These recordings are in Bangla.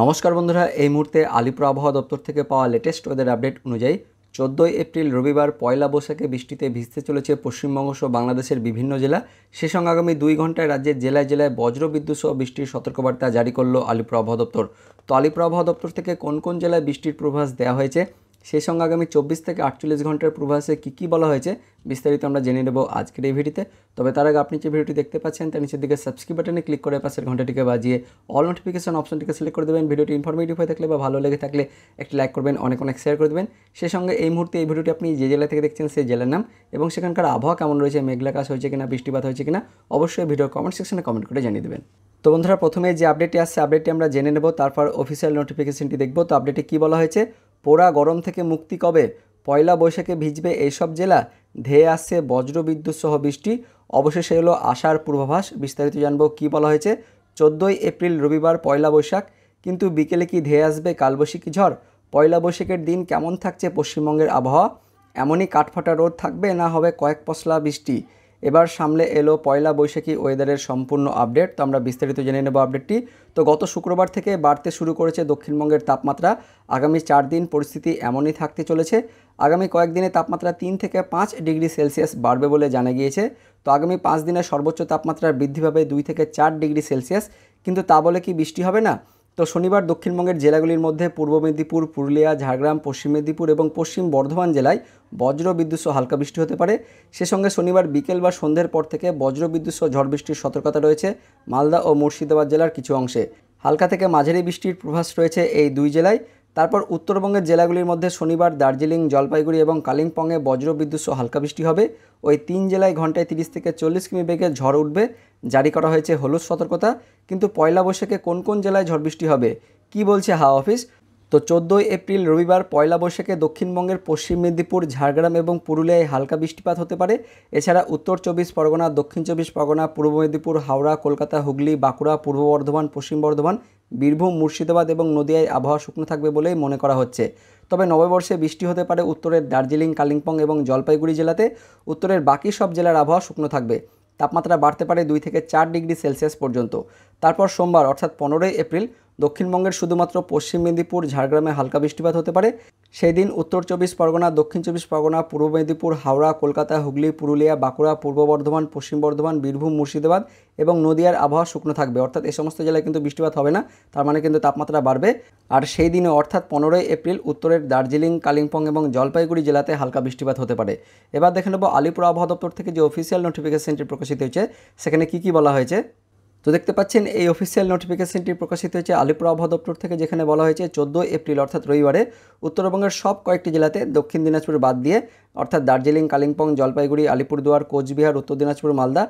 নমস্কার বন্ধুরা এই মুহূর্তে আলিপুর আবহাওয়া দপ্তর থেকে পাওয়া লেটেস্ট ওয়েদার আপডেট অনুযায়ী চোদ্দোই এপ্রিল রবিবার পয়লা বৈশাখে বৃষ্টিতে ভিজতে চলেছে পশ্চিমবঙ্গ সহ বাংলাদেশের বিভিন্ন জেলা সে সঙ্গে আগামী দুই ঘন্টায় রাজ্যের জেলায় জেলায় বজ্রবিদ্যুৎ সহ বৃষ্টির সতর্কবার্তা জারি করল আলিপুর আবহাওয়া দপ্তর তো আলিপুর আবহাওয়া দপ্তর থেকে কোন কোন জেলায় বৃষ্টির প্রভাস দেওয়া হয়েছে সেই সঙ্গে আগামী চব্বিশ থেকে আটচল্লিশ ঘন্টার পূর্বাসে কী কী বলা হয়েছে বিস্তারিত আমরা জেনে নেব আজকের এই ভিডিওতে তবে তার আগে আপনি যে ভিডিওটি দেখতে পাচ্ছেন তার নিচের দিকে সাবস্ক্রাইব বাটনে ক্লিক করে পাশের ঘন্টাটিকে বাজিয়ে অল নোটিফিকেশন অপশনটিকে সিলেক্ট করে দেবেন ভিডিওটি ইনফরমেটিভ হয়ে থাকলে বা ভালো লেগে থাকলে একটি লাইক করবেন অনেক অনেক শেয়ার করে দেবেন সেই সঙ্গে এই মুহূর্তে এই ভিডিওটি আপনি যে জেলা থেকে দেখছেন সেই জেলার নাম এবং সেখানকার আবহাওয়া কেমন রয়েছে মেঘলা কাজ হয়েছে কিনা বৃষ্টিপাত হয়েছে কিনা অবশ্যই ভিডিও কমেন্ট সেকশনে কমেন্ট করে জানিয়ে দেবেন তো বন্ধুরা প্রথমে যে আপডেটটি আসছে আপডেটটি আমরা জেনে নেব তারপর অফিসিয়াল নোটিফিকেশনটি দেখব তো আপডেটে কী বলা হয়েছে পোড়া গরম থেকে মুক্তি কবে পয়লা বৈশাখে ভিজবে এইসব জেলা ধেয়ে আসছে বজ্রবিদ্যুৎ সহ বৃষ্টি অবশেষে এলো আশার পূর্বাভাস বিস্তারিত জানবো কি বলা হয়েছে চোদ্দোই এপ্রিল রবিবার পয়লা বৈশাখ কিন্তু বিকেলে কি ধেয়ে আসবে কালবৈশাখী ঝড় পয়লা বৈশাখের দিন কেমন থাকছে পশ্চিমবঙ্গের আবহাওয়া এমনই কাঠফাটা রোদ থাকবে না হবে কয়েক পশলা বৃষ্টি এবার সামনে এলো পয়লা বৈশাখী ওয়েদারের সম্পূর্ণ আপডেট তো আমরা বিস্তারিত জেনে নেব আপডেটটি তো গত শুক্রবার থেকে বাড়তে শুরু করেছে দক্ষিণবঙ্গের তাপমাত্রা আগামী চার দিন পরিস্থিতি এমনই থাকতে চলেছে আগামী কয়েকদিনে তাপমাত্রা তিন থেকে পাঁচ ডিগ্রি সেলসিয়াস বাড়বে বলে জানা গিয়েছে তো আগামী পাঁচ দিনে সর্বোচ্চ তাপমাত্রা বৃদ্ধি পাবে দুই থেকে চার ডিগ্রি সেলসিয়াস কিন্তু তা বলে কি বৃষ্টি হবে না তো শনিবার দক্ষিণবঙ্গের জেলাগুলির মধ্যে পূর্ব মেদিনীপুর পুরুলিয়া ঝাড়গ্রাম পশ্চিম মেদিনীপুর এবং পশ্চিম বর্ধমান জেলায় বজ্র বিদ্যুৎসহ হালকা বৃষ্টি হতে পারে সে সঙ্গে শনিবার বিকেল বা সন্ধ্যের পর থেকে বজ্র বিদ্যুৎসহ ঝড় বৃষ্টির সতর্কতা রয়েছে মালদা ও মুর্শিদাবাদ জেলার কিছু অংশে হালকা থেকে মাঝারি বৃষ্টির প্রভাস রয়েছে এই দুই জেলায় তারপর উত্তরবঙ্গের জেলাগুলির মধ্যে শনিবার দার্জিলিং জলপাইগুড়ি এবং কালিম্পংয়ে বজ্রবিদ্যুৎ সহ হালকা বৃষ্টি হবে ওই তিন জেলায় ঘন্টায় তিরিশ থেকে চল্লিশ কিমি বেগে ঝড় উঠবে জারি করা হয়েছে হলুদ সতর্কতা কিন্তু পয়লা বৈশাখে কোন কোন জেলায় ঝড় বৃষ্টি হবে কি বলছে হাওয়া অফিস তো চোদ্দোই এপ্রিল রবিবার পয়লা বৈশাখে দক্ষিণবঙ্গের পশ্চিম মেদিনীপুর ঝাড়গ্রাম এবং পুরুলিয়ায় হালকা বৃষ্টিপাত হতে পারে এছাড়া উত্তর চব্বিশ পরগনা দক্ষিণ চব্বিশ পরগনা পূর্ব মেদিনীপুর হাওড়া কলকাতা হুগলি বাঁকুড়া পূর্ব বর্ধমান পশ্চিম বর্ধমান বীরভূম মুর্শিদাবাদ এবং নদিয়ায় আবহাওয়া শুকনো থাকবে বলে মনে করা হচ্ছে তবে নববর্ষে বৃষ্টি হতে পারে উত্তরের দার্জিলিং কালিম্পং এবং জলপাইগুড়ি জেলাতে উত্তরের বাকি সব জেলার আবহাওয়া শুকনো থাকবে তাপমাত্রা বাড়তে পারে দুই থেকে চার ডিগ্রি সেলসিয়াস পর্যন্ত তারপর সোমবার অর্থাৎ পনেরোই এপ্রিল দক্ষিণবঙ্গের শুধুমাত্র পশ্চিম মেদিনীপুর ঝাড়গ্রামে হালকা বৃষ্টিপাত হতে পারে সেই দিন উত্তর চব্বিশ পরগনা দক্ষিণ চব্বিশ পরগনা পূর্ব মেদিনীপুর হাওড়া কলকাতা হুগলি পুরুলিয়া বাঁকুড়া পূর্ব বর্ধমান পশ্চিম বর্ধমান বীরভূম মুর্শিদাবাদ এবং নদীয়ার আবহাওয়া শুকনো থাকবে অর্থাৎ এ সমস্ত জেলায় কিন্তু বৃষ্টিপাত হবে না তার মানে কিন্তু তাপমাত্রা বাড়বে আর সেই দিনে অর্থাৎ পনেরোই এপ্রিল উত্তরের দার্জিলিং কালিম্পং এবং জলপাইগুড়ি জেলাতে হালকা বৃষ্টিপাত হতে পারে এবার দেখে নেব আলিপুর আবহাওয়া দপ্তর থেকে যে অফিসিয়াল নোটিফিকেশনটি প্রকাশিত হয়েছে সেখানে কি কি বলা হয়েছে তো দেখতে পাচ্ছেন এই অফিসিয়াল নোটিফিকেশনটি প্রকাশিত হয়েছে আলিপুর আবহাওয়া দপ্তর থেকে যেখানে বলা হয়েছে চোদ্দো এপ্রিল অর্থাৎ রবিবারে উত্তরবঙ্গের সব কয়েকটি জেলাতে দক্ষিণ দিনাজপুর বাদ দিয়ে অর্থাৎ দার্জিলিং কালিম্পং জলপাইগুড়ি আলিপুরদুয়ার কোচবিহার উত্তর দিনাজপুর মালদা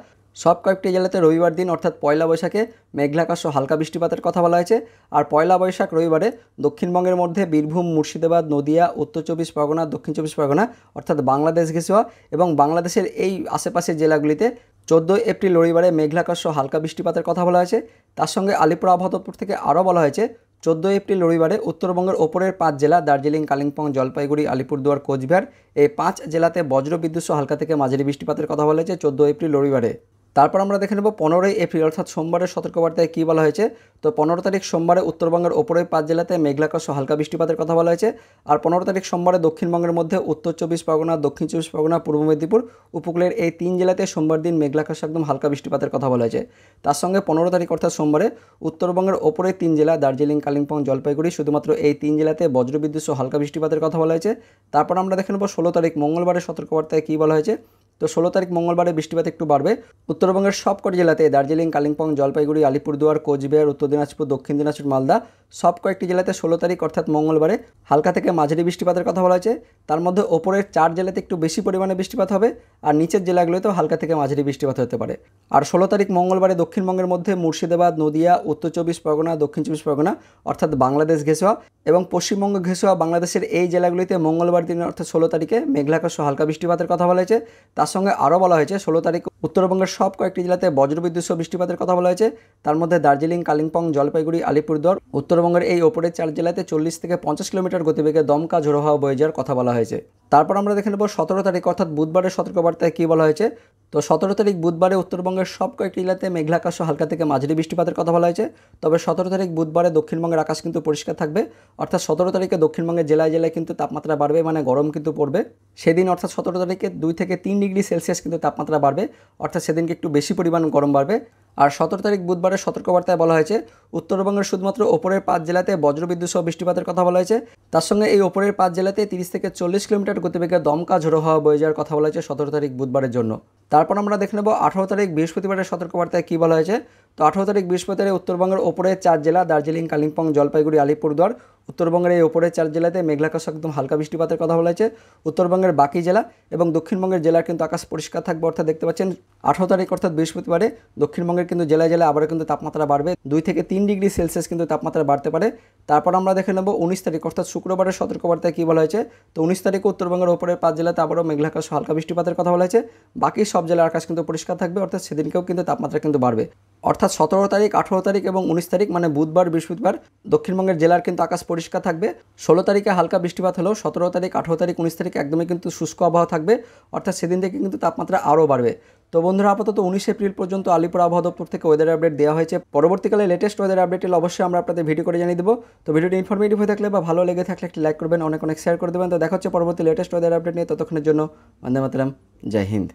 সব কয়েকটি জেলাতে রবিবার দিন অর্থাৎ পয়লা বৈশাখে মেঘলাকাশ ও হালকা বৃষ্টিপাতের কথা বলা হয়েছে আর পয়লা বৈশাখ রবিবারে দক্ষিণবঙ্গের মধ্যে বীরভূম মুর্শিদাবাদ নদিয়া উত্তর চব্বিশ পরগনা দক্ষিণ চব্বিশ পরগনা অর্থাৎ বাংলাদেশ ঘেসুয়া এবং বাংলাদেশের এই আশেপাশের জেলাগুলিতে চোদ্দ এপ্রিল রবিবারে মেঘলাকাশ হালকা বৃষ্টিপাতের কথা বলা হয়েছে তার সঙ্গে আলিপুর আবহাওয়া থেকে আরও বলা হয়েছে চোদ্দোই এপ্রিল রবিবারে উত্তরবঙ্গের ওপরের পাঁচ জেলা দার্জিলিং কালিম্পং জলপাইগুড়ি আলিপুরদুয়ার কোচবিহার এই পাঁচ জেলাতে বজ্রবিদ্যুৎ হালকা থেকে মাঝারি বৃষ্টিপাতের কথা বলা হয়েছে চোদ্দ এপ্রিল রবিবারে তারপর আমরা দেখে নেব পনেরোই এপ্রিল অর্থাৎ সোমবারের সতর্কবার্তায় কী বলা হয়েছে তো পনেরো তারিখ সোমবারে উত্তরবঙ্গের ওপরের পাঁচ জেলাতে মেঘলাকাশ হালকা বৃষ্টিপাতের কথা বলা হয়েছে আর পনেরো তারিখ সোমবারে দক্ষিণবঙ্গের মধ্যে উত্তর চব্বিশ পরগনা দক্ষিণ চব্বিশ পরগনা পূর্ব মেদিনীপুর উপকূলের এই তিন জেলাতে সোমবার দিন মেঘলাকাশ একদম হালকা বৃষ্টিপাতের কথা বলা হয়েছে তার সঙ্গে পনেরো তারিখ অর্থাৎ সোমবারে উত্তরবঙ্গের ওপরের তিন জেলা দার্জিলিং কালিম্পং জলপাইগুড়ি শুধুমাত্র এই তিন জেলাতে বজ্রবিদ্যুৎ হালকা বৃষ্টিপাতের কথা বলা হয়েছে তারপর আমরা দেখে নেব ষোলো তারিখ মঙ্গলবারের সতর্কবার্তায় কী বলা হয়েছে তো ষোলো তারিখ মঙ্গলবারে বৃষ্টিপাত একটু বাড়বে উত্তরবঙ্গের সবকটি জেলাতে দার্জিলিং কালিম্পং জলপাইগুড়ি আলিপুরদুয়ার কোচবিহার উত্তর দিনাজপুর দক্ষিণ দিনাজপুর মালদা সব কয়েকটি জেলাতে ষোলো তারিখ অর্থাৎ মঙ্গলবারে হালকা থেকে মাঝারি বৃষ্টিপাতের কথা বলা হয়েছে তার মধ্যে ওপরের চার জেলাতে একটু বেশি পরিমাণে বৃষ্টিপাত হবে আর নিচের জেলাগুলোতেও হালকা থেকে মাঝারি বৃষ্টিপাত হতে পারে আর ষোলো তারিখ মঙ্গলবারে দক্ষিণবঙ্গের মধ্যে মুর্শিদাবাদ নদিয়া উত্তর চব্বিশ পরগনা দক্ষিণ চব্বিশ পরগনা অর্থাৎ বাংলাদেশ ঘেসোয়া এবং পশ্চিমবঙ্গ ঘেসোয়া বাংলাদেশের এই জেলাগুলিতে মঙ্গলবার দিন অর্থাৎ ষোলো তারিখে মেঘলাকাশ হালকা বৃষ্টিপাতের কথা বলা হয়েছে তার সঙ্গে আরও বলা হয়েছে ষোলো তারিখ উত্তরবঙ্গের সব কয়েকটি জেলাতে বজ্রবিদ্যুৎ বৃষ্টিপাতের কথা বলা হয়েছে তার মধ্যে দার্জিলিং কালিম্পং জলপাইগুড়ি আলিপুরদুয়ার উত্তরবঙ্গের এই ওপরের চার জেলাতে চল্লিশ থেকে পঞ্চাশ কিলোমিটার গতিবেগে দমকা ঝোড়ো হাওয়া বয়ে যাওয়ার কথা বলা হয়েছে তারপর আমরা দেখে নেব সতেরো তারিখ অর্থাৎ বুধবারের সতর্কবার্তায় কী বলা হয়েছে তো সতেরো তারিখ বুধবারে উত্তরবঙ্গের সব কয়েকটি জেলাতে মেঘলাকাশ হালকা থেকে মাঝারি বৃষ্টিপাতের কথা বলা হয়েছে তবে সতেরো তারিখ বুধবারে দক্ষিণবঙ্গের আকাশ কিন্তু পরিষ্কার থাকবে অর্থাৎ সতেরো তারিখে দক্ষিণবঙ্গের জেলায় জেলায় কিন্তু তাপমাত্রা বাড়বে মানে গরম কিন্তু পড়বে সেদিন অর্থাৎ সতেরো তারিখে দুই থেকে তিন ডিগ্রি সেলসিয়াস কিন্তু তাপমাত্রা বাড়বে অর্থাৎ সেদিনকে একটু বেশি পরিমাণ গরম বাড়বে আর সতেরো তারিখ বুধবারের সতর্কবার্তায় বলা হয়েছে উত্তরবঙ্গের শুধুমাত্র ওপরের পাঁচ জেলাতে বজ্রবিদ্যুৎ সহ বৃষ্টিপাতের কথা বলা হয়েছে তার সঙ্গে এই ওপরের পাঁচ জেলাতে তিরিশ থেকে চল্লিশ কিলোমিটার গতিবেগে দমকা ঝোড়ো হওয়া বয়ে যাওয়ার কথা বলা হয়েছে সতেরো তারিখ বুধবারের জন্য তারপর আমরা দেখে নেব আঠারো তারিখ বৃহস্পতিবারের সতর্কবার্তায় কী বলা হয়েছে তো আঠারো তারিখ বৃহস্পতিবারে উত্তরবঙ্গের ওপরের চার জেলা দার্জিলিং কালিম্পং জলপাইগুড়ি আলিপুরদুয়ার উত্তরবঙ্গের এই ওপরের চার জেলাতে মেঘলাকাশ একদম হালকা বৃষ্টিপাতের কথা বলেছে উত্তরবঙ্গের বাকি জেলা এবং দক্ষিণবঙ্গের জেলার কিন্তু আকাশ পরিষ্কার থাকবে অর্থাৎ দেখতে পাচ্ছেন আঠারো তারিখ অর্থাৎ বৃহস্পতিবারে দক্ষিণবঙ্গের কিন্তু জেলায় জেলায় আবারও কিন্তু তাপমাত্রা বাড়বে দুই থেকে তিন ডিগ্রি সেলসিয়াস কিন্তু তাপমাত্রা বাড়তে পারে তারপর আমরা দেখে নেব উনিশ তারিখ অর্থাৎ শুক্রবারের সতর্কবার্তায় কী বলা হয়েছে তো উনিশ তারিখে উত্তরবঙ্গের ওপরের পাঁচ জেলাতে আবারও মেঘলাকাশ হালকা বৃষ্টিপাতের কথা বলা হয়েছে বাকি সব জেলার আকাশ কিন্তু পরিষ্কার থাকবে অর্থাৎ সেদিনকেও কিন্তু তাপমাত্রা কিন্তু বাড়বে অর্থাৎ সতেরো তারিখ আঠেরো তারিখ এবং উনিশ তারিখ মানে বুধবার বৃহস্পতিবার দক্ষিণবঙ্গের জেলার কিন্তু আকাশ পরিষ্কার থাকবে ষোলো তারিখে হালকা বৃষ্টিপাত হলেও সতেরো তারিখ আঠেরো তারিখ উনিশ তারিখ একদমই কিন্তু শুষ্ক আবহাওয়া থাকবে অর্থাৎ সেদিন থেকে কিন্তু তাপমাত্রা আরও বাড়বে তো বন্ধুরা আপাতত উনিশ এপ্রিল পর্যন্ত আলিপুর আবহাওয়া দপ্তর থেকে ওয়েদার আপডেট দেওয়া হয়েছে পরবর্তীকালে লেটেস্ট ওয়েদার আপডেট এলে অবশ্যই আমরা আপনাদের ভিডিও করে জানিয়ে দেবো তো ভিডিওটি ইনফরমেটিভ হয়ে থাকলে বা ভালো লেগে থাকলে একটি লাইক করবেন অনেক অনেক শেয়ার করে দেবেন তো দেখা হচ্ছে পরবর্তী লেটেস্ট ওয়েদার আপডেট নিয়ে ততক্ষণের জন্য বন্দে মাতলাম জয় হিন্দ